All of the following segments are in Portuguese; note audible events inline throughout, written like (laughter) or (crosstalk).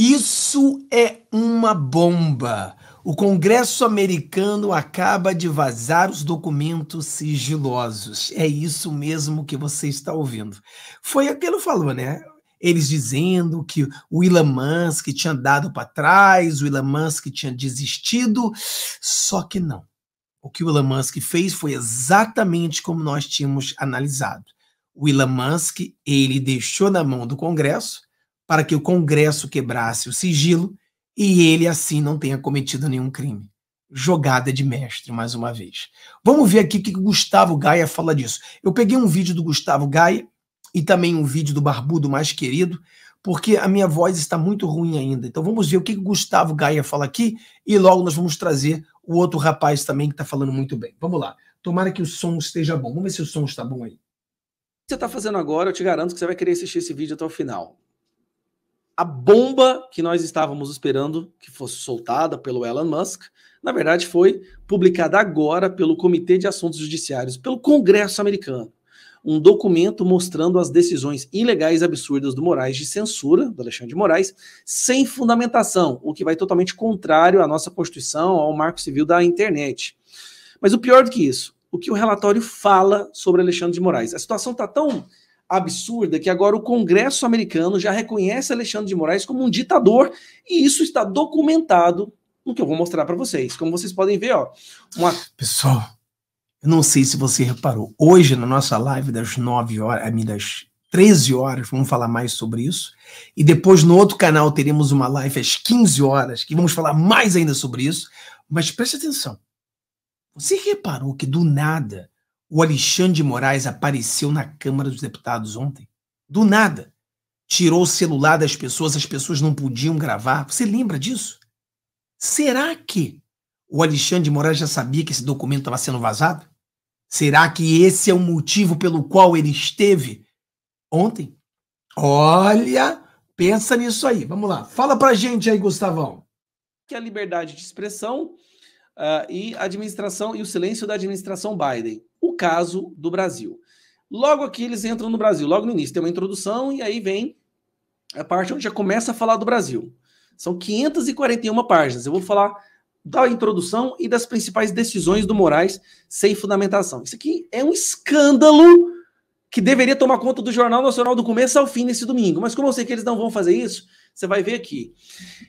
Isso é uma bomba. O Congresso americano acaba de vazar os documentos sigilosos. É isso mesmo que você está ouvindo. Foi aquilo que falou, né? eles dizendo que o Elon Musk tinha dado para trás, o Elon Musk tinha desistido, só que não. O que o Elon Musk fez foi exatamente como nós tínhamos analisado. O Elon Musk, ele deixou na mão do Congresso para que o Congresso quebrasse o sigilo e ele assim não tenha cometido nenhum crime. Jogada de mestre, mais uma vez. Vamos ver aqui o que o Gustavo Gaia fala disso. Eu peguei um vídeo do Gustavo Gaia e também um vídeo do Barbudo Mais Querido, porque a minha voz está muito ruim ainda. Então vamos ver o que o Gustavo Gaia fala aqui e logo nós vamos trazer o outro rapaz também que está falando muito bem. Vamos lá. Tomara que o som esteja bom. Vamos ver se o som está bom aí. O que você está fazendo agora, eu te garanto que você vai querer assistir esse vídeo até o final a bomba que nós estávamos esperando que fosse soltada pelo Elon Musk, na verdade foi publicada agora pelo Comitê de Assuntos Judiciários, pelo Congresso americano. Um documento mostrando as decisões ilegais e absurdas do Moraes de censura, do Alexandre de Moraes, sem fundamentação, o que vai totalmente contrário à nossa Constituição, ao marco civil da internet. Mas o pior do que isso, o que o relatório fala sobre Alexandre de Moraes. A situação está tão absurda que agora o Congresso americano já reconhece Alexandre de Moraes como um ditador e isso está documentado no que eu vou mostrar para vocês. Como vocês podem ver, ó, uma... pessoal, eu não sei se você reparou, hoje na nossa live das 9 horas, a das 13 horas, vamos falar mais sobre isso, e depois no outro canal teremos uma live às 15 horas, que vamos falar mais ainda sobre isso, mas preste atenção. Você reparou que do nada o Alexandre de Moraes apareceu na Câmara dos Deputados ontem. Do nada. Tirou o celular das pessoas, as pessoas não podiam gravar. Você lembra disso? Será que o Alexandre de Moraes já sabia que esse documento estava sendo vazado? Será que esse é o motivo pelo qual ele esteve ontem? Olha, pensa nisso aí. Vamos lá. Fala pra gente aí, Gustavão. Que é a liberdade de expressão uh, e administração e o silêncio da administração Biden o caso do Brasil. Logo aqui eles entram no Brasil, logo no início tem uma introdução e aí vem a parte onde já começa a falar do Brasil. São 541 páginas. Eu vou falar da introdução e das principais decisões do Moraes sem fundamentação. Isso aqui é um escândalo que deveria tomar conta do Jornal Nacional do começo ao fim nesse domingo. Mas como eu sei que eles não vão fazer isso, você vai ver aqui.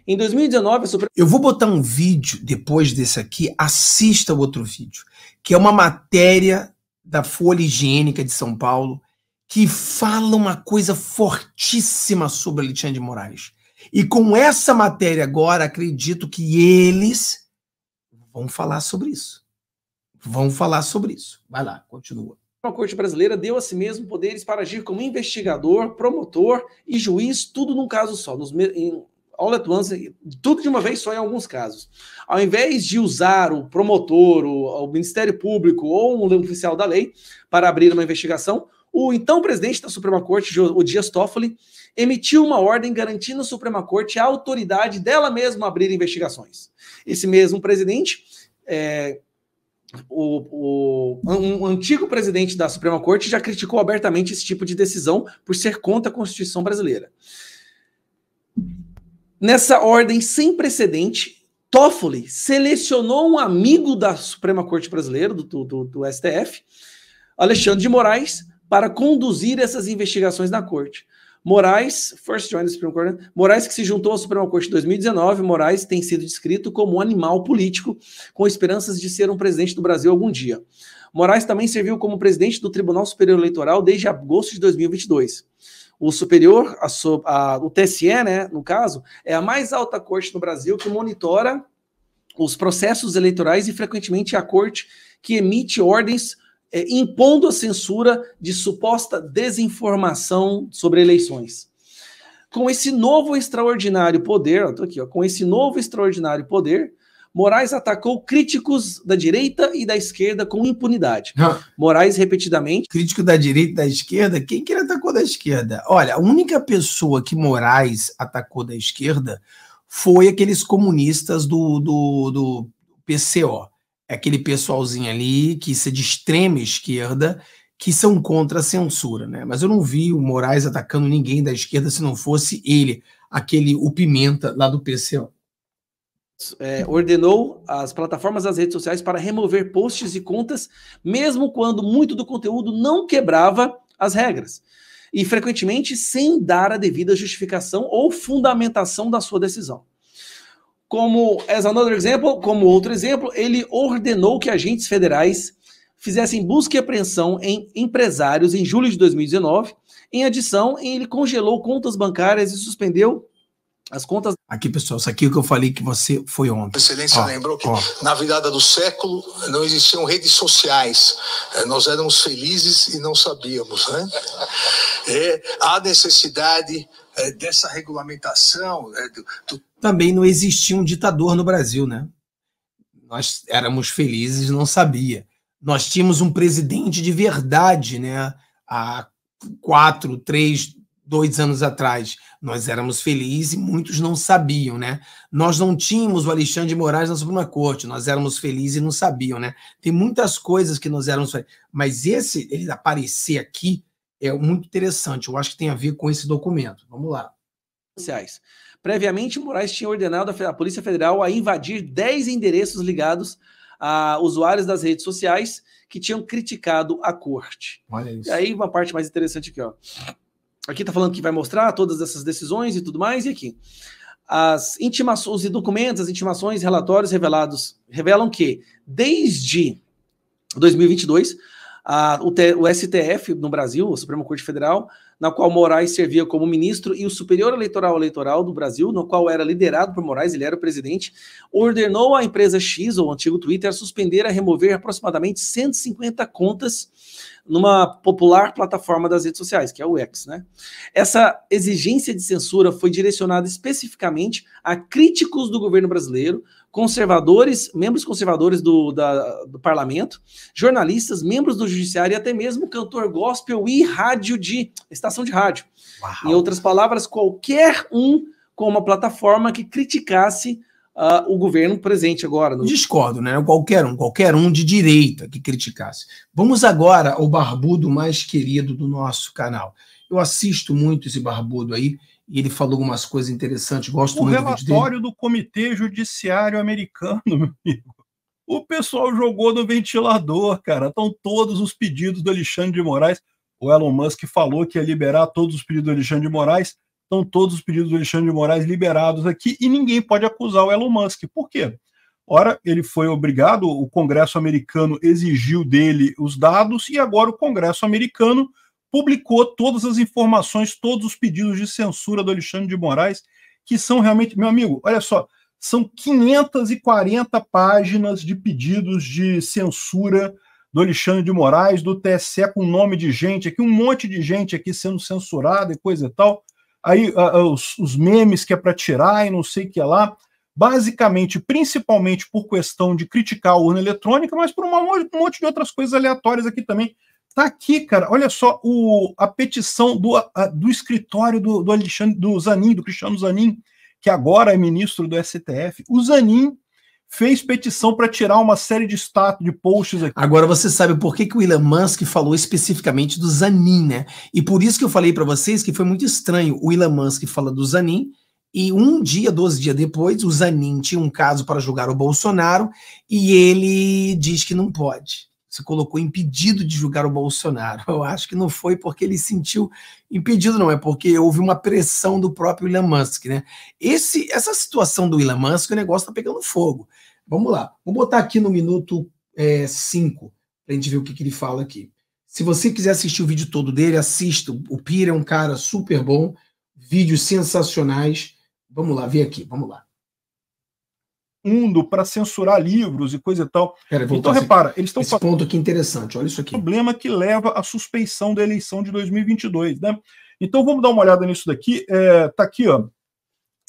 Em 2019, a eu vou botar um vídeo depois desse aqui. Assista o outro vídeo que é uma matéria da Folha Higiênica de São Paulo, que fala uma coisa fortíssima sobre Alexandre de Moraes. E com essa matéria agora, acredito que eles vão falar sobre isso. Vão falar sobre isso. Vai lá, continua. A Corte Brasileira deu a si mesmo poderes para agir como investigador, promotor e juiz, tudo num caso só, nos, em, all at once, tudo de uma vez só em alguns casos. Ao invés de usar o promotor, o, o Ministério Público ou um oficial da lei para abrir uma investigação, o então presidente da Suprema Corte, o Dias Toffoli, emitiu uma ordem garantindo à Suprema Corte a autoridade dela mesma abrir investigações. Esse mesmo presidente, é, o, o, um antigo presidente da Suprema Corte, já criticou abertamente esse tipo de decisão por ser contra a Constituição brasileira. Nessa ordem sem precedente, Toffoli selecionou um amigo da Suprema Corte Brasileira, do, do, do STF, Alexandre de Moraes, para conduzir essas investigações na corte. Moraes, first joined the Supreme Court, né? Moraes que se juntou à Suprema Corte em 2019, Moraes tem sido descrito como um animal político com esperanças de ser um presidente do Brasil algum dia. Moraes também serviu como presidente do Tribunal Superior Eleitoral desde agosto de 2022. O superior, a, a, o TSE, né, no caso, é a mais alta corte no Brasil que monitora os processos eleitorais e frequentemente é a corte que emite ordens é, impondo a censura de suposta desinformação sobre eleições. Com esse novo extraordinário poder, estou aqui, ó, com esse novo extraordinário poder, Moraes atacou críticos da direita e da esquerda com impunidade. Ah. Moraes repetidamente. Crítico da direita e da esquerda? Quem que ele atacou da esquerda? Olha, a única pessoa que Moraes atacou da esquerda foi aqueles comunistas do, do, do PCO. É aquele pessoalzinho ali que é de extrema esquerda que são contra a censura, né? Mas eu não vi o Moraes atacando ninguém da esquerda se não fosse ele, aquele o Pimenta lá do PCO é, ordenou as plataformas das redes sociais para remover posts e contas, mesmo quando muito do conteúdo não quebrava as regras. E frequentemente sem dar a devida justificação ou fundamentação da sua decisão. Como as another example, como outro exemplo, ele ordenou que agentes federais fizessem busca e apreensão em empresários em julho de 2019. Em adição, ele congelou contas bancárias e suspendeu as contas. Aqui, pessoal, isso aqui é o que eu falei que você foi ontem. Excelência ó, lembrou que ó. na virada do século não existiam redes sociais. Eh, nós éramos felizes e não sabíamos. Né? É, há necessidade é, dessa regulamentação. É, do, do... Também não existia um ditador no Brasil, né? Nós éramos felizes, não sabia. Nós tínhamos um presidente de verdade, né? Há quatro, três, dois anos atrás. Nós éramos felizes e muitos não sabiam, né? Nós não tínhamos o Alexandre de Moraes na Suprema Corte, nós éramos felizes e não sabiam, né? Tem muitas coisas que nós éramos felizes. Mas esse, ele aparecer aqui, é muito interessante. Eu acho que tem a ver com esse documento. Vamos lá. Sociais. Previamente, Moraes tinha ordenado a Polícia Federal a invadir 10 endereços ligados a usuários das redes sociais que tinham criticado a corte. Olha isso. E aí, uma parte mais interessante aqui, ó. Aqui está falando que vai mostrar todas essas decisões e tudo mais, e aqui. As intimações e documentos, as intimações, relatórios revelados revelam que desde 2022, a, o, o, STF no Brasil, a Suprema Corte Federal, na qual Moraes servia como ministro, e o Superior Eleitoral Eleitoral do Brasil, no qual era liderado por Moraes, ele era o presidente, ordenou à empresa X, ou antigo Twitter, suspender e remover aproximadamente 150 contas numa popular plataforma das redes sociais, que é o X, né? Essa exigência de censura foi direcionada especificamente a críticos do governo brasileiro, conservadores, membros conservadores do, da, do parlamento, jornalistas, membros do judiciário e até mesmo cantor gospel e rádio de estação de rádio. Uau. Em outras palavras, qualquer um com uma plataforma que criticasse uh, o governo presente agora. No... Discordo, né? Qualquer um, qualquer um de direita que criticasse. Vamos agora ao barbudo mais querido do nosso canal. Eu assisto muito esse barbudo aí e ele falou algumas coisas interessantes. Gosto o muito relatório dele. relatório do Comitê Judiciário Americano, (laughs) meu amigo. O pessoal jogou no ventilador, cara. Estão todos os pedidos do Alexandre de Moraes. O Elon Musk falou que ia liberar todos os pedidos do Alexandre de Moraes. Estão todos os pedidos do Alexandre de Moraes liberados aqui e ninguém pode acusar o Elon Musk. Por quê? Ora, ele foi obrigado, o Congresso americano exigiu dele os dados e agora o Congresso americano publicou todas as informações, todos os pedidos de censura do Alexandre de Moraes, que são realmente, meu amigo, olha só, são 540 páginas de pedidos de censura do Alexandre de Moraes, do TSE com nome de gente aqui, um monte de gente aqui sendo censurada e coisa e tal aí os, os, memes que é para tirar e não sei o que é lá. Basicamente, principalmente por questão de criticar a urna eletrônica, mas por uma, um monte de outras coisas aleatórias aqui também. Tá aqui, cara, olha só o, a petição do, a, do escritório do, do Alexandre do Zanin, do Cristiano Zanin, que agora é ministro do STF. O Zanin fez petição para tirar uma série de status, de posts aqui. Agora você sabe por que, que o Elon Musk falou especificamente do Zanin, né? E por isso que eu falei para vocês que foi muito estranho. O Elon Musk fala do Zanin e um dia, 12 dias depois, o Zanin tinha um caso para julgar o Bolsonaro e ele diz que não pode se colocou impedido de julgar o Bolsonaro. Eu acho que não foi porque ele sentiu impedido, não, é porque houve uma pressão do próprio Elon Musk, né? Esse, essa situação do Elon Musk, o negócio está pegando fogo. Vamos lá, vou botar aqui no minuto 5 é, para a gente ver o que, que ele fala aqui. Se você quiser assistir o vídeo todo dele, assista. O Pira é um cara super bom, vídeos sensacionais. Vamos lá, vem aqui, vamos lá mundo para censurar livros e coisa e tal. Pera, então, repara, eles estão. Esse falando... ponto aqui é interessante, olha isso aqui. Problema que leva à suspeição da eleição de 2022, né? Então, vamos dar uma olhada nisso daqui. Está é, tá aqui, ó.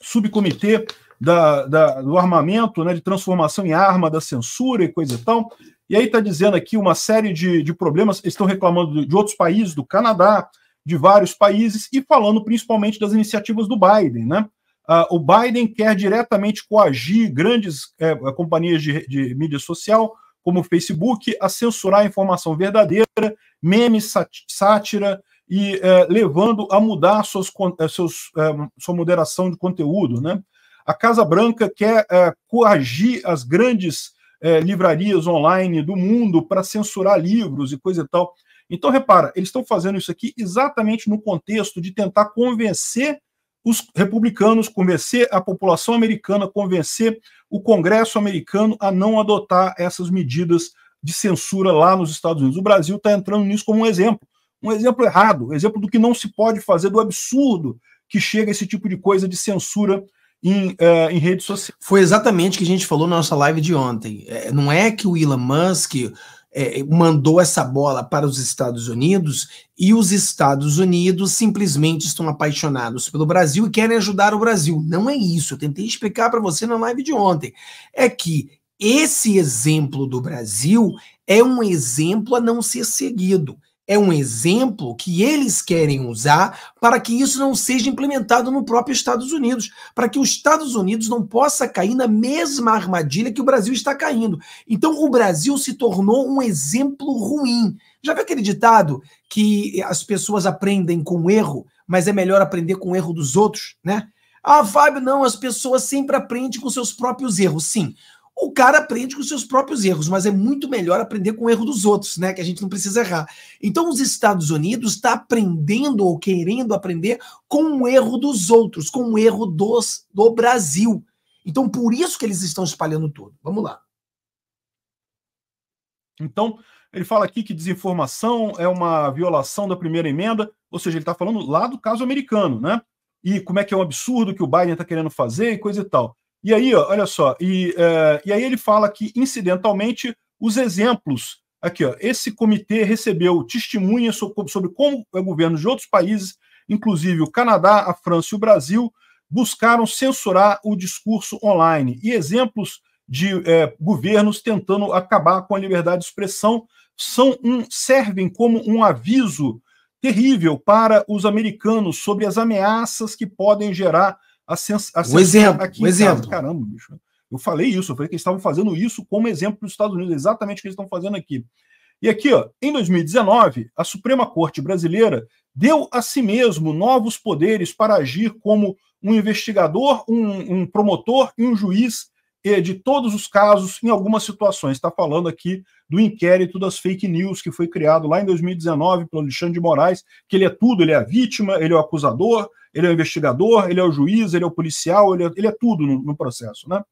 Subcomitê da, da, do armamento, né, de transformação em arma, da censura e coisa e tal. E aí está dizendo aqui uma série de, de problemas, estão reclamando de outros países, do Canadá, de vários países, e falando principalmente das iniciativas do Biden, né? Uh, o Biden quer diretamente coagir grandes é, é, companhias de, de, mídia social, como o Facebook, a censurar a informação verdadeira, memes, sátira, e é, levando a mudar suas seus, sua moderação de conteúdo. Né? A Casa Branca quer coagir as grandes livrarias online do mundo para censurar livros e coisa e tal. Então, repara, eles estão fazendo isso aqui exatamente no contexto de tentar convencer os republicanos convencer a população americana, convencer o Congresso americano a não adotar essas medidas de censura lá nos Estados Unidos. O Brasil está entrando nisso como um exemplo, um exemplo errado, um exemplo do que não se pode fazer, do absurdo que chega esse tipo de coisa de censura em, uh, em redes sociais. Foi exatamente o que a gente falou na nossa live de ontem. É, não é que o Elon Musk é, mandou essa bola para os Estados Unidos e os Estados Unidos simplesmente estão apaixonados pelo Brasil e querem ajudar o Brasil. Não é isso. Eu tentei explicar para você na live de ontem. É que esse exemplo do Brasil é um exemplo a não ser seguido é um exemplo que eles querem usar para que isso não seja implementado no próprio Estados Unidos, para que os Estados Unidos não possa cair na mesma armadilha que o Brasil está caindo. Então o Brasil se tornou um exemplo ruim. Já viu aquele ditado que as pessoas aprendem com o erro, mas é melhor aprender com o erro dos outros, né? Ah, Fábio, não, as pessoas sempre aprendem com seus próprios erros. Sim, o cara aprende com seus próprios erros, mas é muito melhor aprender com o erro dos outros, né? Que a gente não precisa errar. Então, os Estados Unidos está aprendendo ou querendo aprender com o erro dos outros, com o erro dos, do Brasil. Então, por isso que eles estão espalhando tudo. Vamos lá. Então, ele fala aqui que desinformação é uma violação da primeira emenda, ou seja, ele está falando lá do caso americano, né? E como é que é um absurdo que o Biden está querendo fazer e coisa e tal. E aí, ó, olha só, e, é, e aí ele fala que, incidentalmente, os exemplos. Aqui, ó, esse comitê recebeu testemunhas sobre, sobre como é governos de outros países, inclusive o Canadá, a França e o Brasil, buscaram censurar o discurso online. E exemplos de é, governos tentando acabar com a liberdade de expressão são um, servem como um aviso terrível para os americanos sobre as ameaças que podem gerar a um exemplo, aqui um exemplo. Casa, caramba, bicho. Eu falei isso, eu falei que eles estavam fazendo isso como exemplo para os Estados Unidos, exatamente o que eles estão fazendo aqui. E aqui, ó, em 2019, a Suprema Corte Brasileira deu a si mesmo novos poderes para agir como um investigador, um, um promotor e um juiz e de todos os casos, em algumas situações. Está falando aqui do inquérito das fake news que foi criado lá em 2019 pelo Alexandre de Moraes, que ele é tudo, ele é a vítima, ele é o acusador, ele é o investigador, ele é o juiz, ele é o policial, ele é, ele é tudo no, no, processo. Né?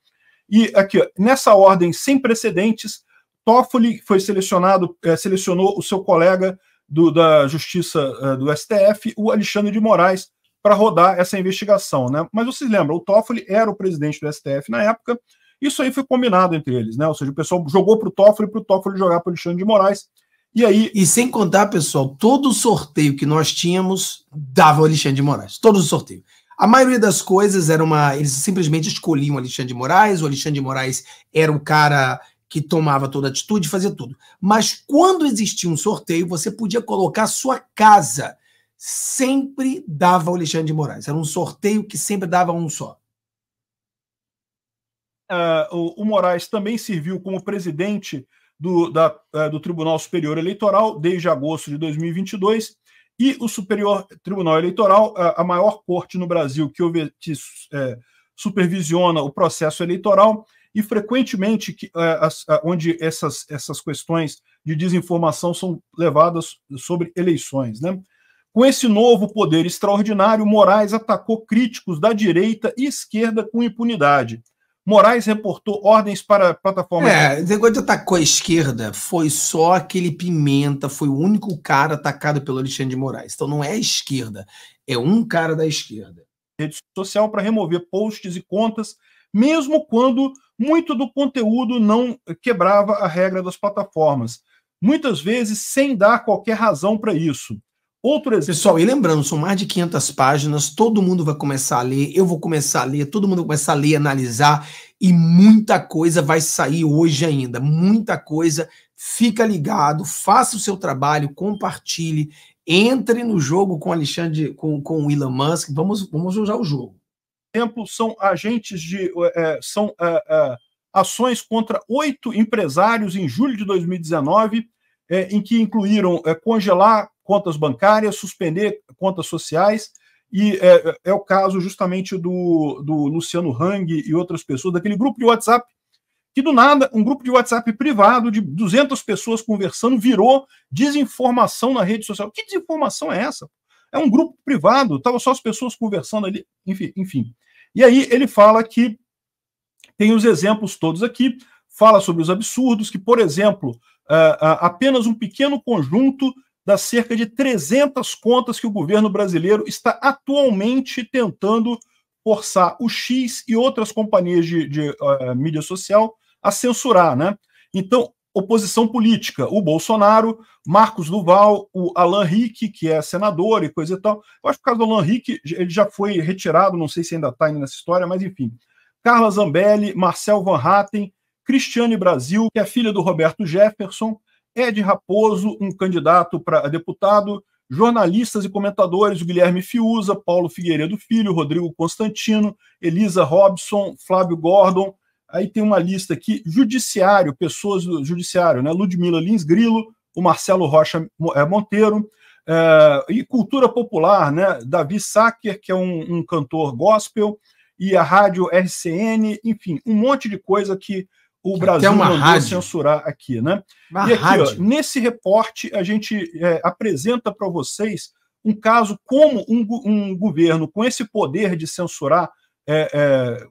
E aqui, ó, nessa ordem sem precedentes, Toffoli foi selecionado, é, selecionou o seu colega do, da Justiça é, do STF, o Alexandre de Moraes, para rodar essa investigação, né? Mas vocês lembram, o Toffoli era o presidente do STF na época, isso aí foi combinado entre eles, né? Ou seja, o pessoal jogou para o Toffoli, para o Toffoli jogar para o Alexandre de Moraes, e aí... E sem contar, pessoal, todo sorteio que nós tínhamos dava o Alexandre de Moraes, todo sorteio. A maioria das coisas era uma... Eles simplesmente escolhiam o Alexandre de Moraes, o Alexandre de Moraes era o cara que tomava toda a atitude, fazia tudo. Mas quando existia um sorteio, você podia colocar sua casa sempre dava o Alexandre de Moraes. Era um sorteio que sempre dava um só. Uh, o, o, Moraes também serviu como presidente do, da, uh, do Tribunal Superior Eleitoral desde agosto de 2022 e o Superior Tribunal Eleitoral, uh, a maior corte no Brasil que, que é, supervisiona o processo eleitoral e frequentemente que, as, onde essas, essas questões de desinformação são levadas sobre eleições, né? Com esse novo poder extraordinário, Moraes atacou críticos da direita e esquerda com impunidade. Moraes reportou ordens para a plataforma. É, negócio atacou a esquerda foi só aquele Pimenta, foi o único cara atacado pelo Alexandre de Moraes. Então não é a esquerda, é um cara da esquerda. Rede social para remover posts e contas, mesmo quando muito do conteúdo não quebrava a regra das plataformas. Muitas vezes sem dar qualquer razão para isso. Outro exemplo. Pessoal, e lembrando, são mais de 500 páginas, todo mundo vai começar a ler, eu vou começar a ler, todo mundo vai começar a ler, analisar, e muita coisa vai sair hoje ainda, muita coisa. Fica ligado, faça o seu trabalho, compartilhe, entre no jogo com Alexandre, com, com o Elon Musk, vamos, vamos usar o jogo. Exemplo são agentes de. É, é são é, é, ações contra oito empresários em julho de 2019, é, em que incluíram é, congelar contas bancárias, suspender contas sociais. E é, é, é o caso justamente do, do Luciano Hang e outras pessoas, daquele grupo de WhatsApp, que do nada, um grupo de WhatsApp privado de 200 pessoas conversando virou desinformação na rede social. Que desinformação é essa? É um grupo privado, estavam só as pessoas conversando ali, enfim, enfim. E aí ele fala que tem os exemplos todos aqui, fala sobre os absurdos, que, por exemplo, é, é, apenas um pequeno conjunto das cerca de 300 contas que o governo brasileiro está atualmente tentando forçar o X e outras companhias de, de uh, mídia social a censurar. Né? Então, oposição política, o Bolsonaro, Marcos Duval, o Alan Rick, que é senador e coisa e tal. Eu acho que o caso do Alan Rick, ele já foi retirado, não sei se ainda está nessa história, mas enfim. Carla Zambelli, Marcel Van Hatten, Cristiane Brasil, que é filha do Roberto Jefferson, Ed Raposo, um candidato para é, deputado, jornalistas e comentadores, Guilherme Fiuza, Paulo Figueiredo Filho, Rodrigo Constantino, Elisa Robson, Flávio Gordon, aí tem uma lista aqui, judiciário, pessoas do judiciário, né? Ludmila Lins Grilo, o Marcelo Rocha é, Monteiro, eh, e cultura popular, né? Davi Sacker, que é um, um cantor gospel, e a rádio RCN, enfim, um monte de coisa que o Brasil uma mandou rádio. censurar aqui, né? Uma e aqui, ó, nesse reporte, a gente é, apresenta para vocês um caso como um, um, governo com esse poder de censurar é é,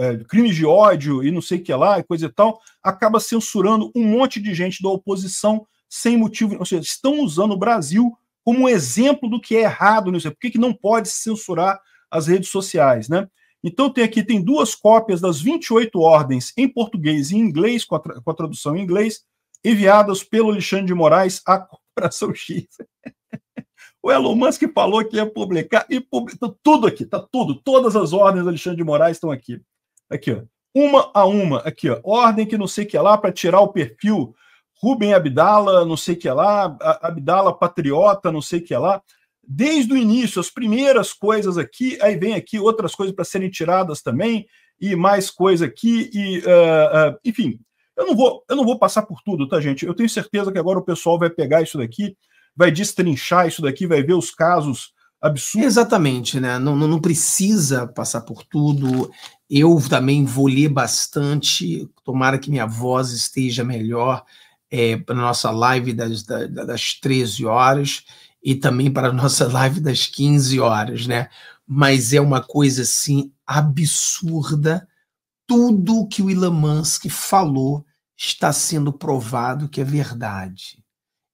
é, é, crimes de ódio e não sei o que lá, e coisa e tal, acaba censurando um monte de gente da oposição sem motivo. Ou seja, estão usando o Brasil como um exemplo do que é errado nisso. Por que, que não pode censurar as redes sociais, né? Então tem aqui tem duas cópias das 28 ordens em português e em inglês, com a, tra com a tradução em inglês, enviadas pelo Alexandre de Moraes à Corporação X. (laughs) o Elon Musk falou que ia publicar e publicou tá tudo aqui, tá tudo, todas as ordens do Alexandre de Moraes estão aqui. Aqui, ó. Uma a uma, aqui, ó. Ordem que não sei que é lá para tirar o perfil Rubem Abdala, não sei que é lá, Abdala patriota, não sei que é lá desde o início, as primeiras coisas aqui, aí vem aqui outras coisas para serem tiradas também, e mais coisa aqui, e uh, uh, enfim. Eu não, vou, eu não vou passar por tudo, tá, gente? Eu tenho certeza que agora o pessoal vai pegar isso daqui, vai destrinchar isso daqui, vai ver os casos absurdos. Exatamente, né? Não, não, não precisa passar por tudo. Eu também vou ler bastante, tomara que minha voz esteja melhor é, eh, para nossa live das, das, das 13 horas e também para a nossa live das 15 horas, né? Mas é uma coisa assim absurda. Tudo o que o Elon Musk falou está sendo provado que é verdade.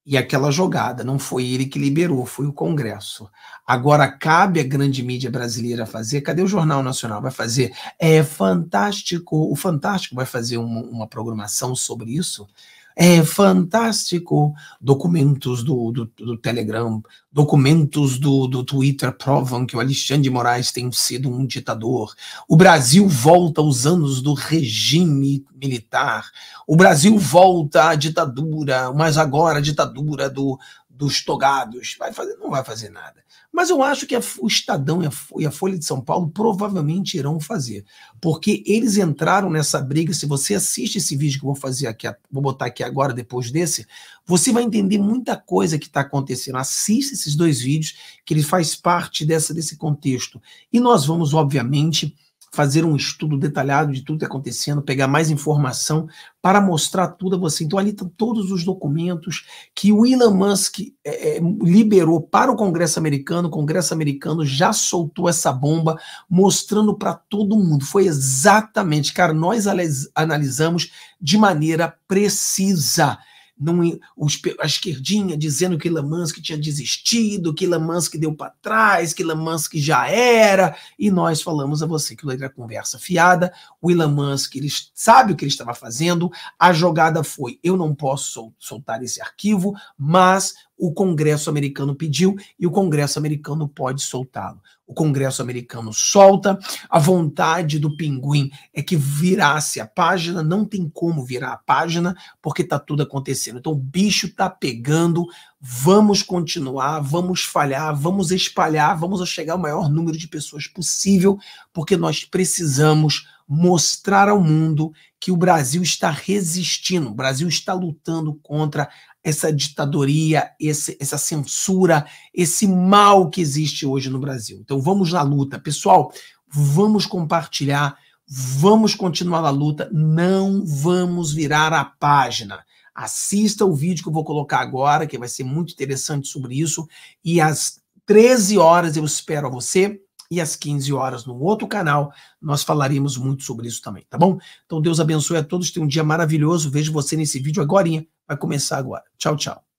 E aquela jogada não foi ele que liberou, foi o Congresso. Agora cabe à grande mídia brasileira fazer. Cadê o Jornal Nacional? Vai fazer? É fantástico. O Fantástico vai fazer uma, uma programação sobre isso é fantástico. Documentos do, do, do Telegram, documentos do, do Twitter provam que o Alexandre de Moraes tem sido um ditador. O Brasil volta aos anos do regime militar. O Brasil volta à ditadura, mas agora a ditadura do, dos togados. Vai fazer, não vai fazer nada. Mas eu acho que a, o Estadão e a, e a Folha de São Paulo provavelmente irão fazer, porque eles entraram nessa briga. Se você assiste esse vídeo que eu vou fazer aqui, vou botar aqui agora, depois desse, você vai entender muita coisa que está acontecendo. Assista esses dois vídeos, que ele faz parte dessa, desse contexto. E nós vamos, obviamente, fazer um estudo detalhado de tudo que está acontecendo, pegar mais informação para mostrar tudo a você. Então, ali estão tá todos os documentos que o Elon Musk é, é, liberou para o Congresso americano. O Congresso americano já soltou essa bomba, mostrando para todo mundo. Foi exatamente, cara, nós analisamos de maneira precisa não, os, a esquerdinha dizendo que Lamansky tinha desistido, que Lamansky deu para trás, que Lamansky já era, e nós falamos a você que era conversa fiada, o Elon Musk ele sabe o que ele estava fazendo, a jogada foi, eu não posso soltar esse arquivo, mas o Congresso americano pediu e o Congresso americano pode soltá-lo. O Congresso americano solta, a vontade do pinguim é que virasse a página, não tem como virar a página, porque está tudo acontecendo. Então o bicho está pegando, Vamos continuar, vamos falhar, vamos espalhar, vamos chegar ao maior número de pessoas possível, porque nós precisamos mostrar ao mundo que o Brasil está resistindo, o Brasil está lutando contra essa ditadoria, esse, essa censura, esse mal que existe hoje no Brasil. Então vamos na luta. Pessoal, vamos compartilhar, vamos continuar na luta, não vamos virar a página. Assista o vídeo que eu vou colocar agora, que vai ser muito interessante sobre isso. E às 13 horas eu espero a você. E às 15 horas no outro canal nós falaremos muito sobre isso também, tá bom? Então Deus abençoe a todos, tenha um dia maravilhoso. Vejo você nesse vídeo agora. Vai começar agora. Tchau, tchau.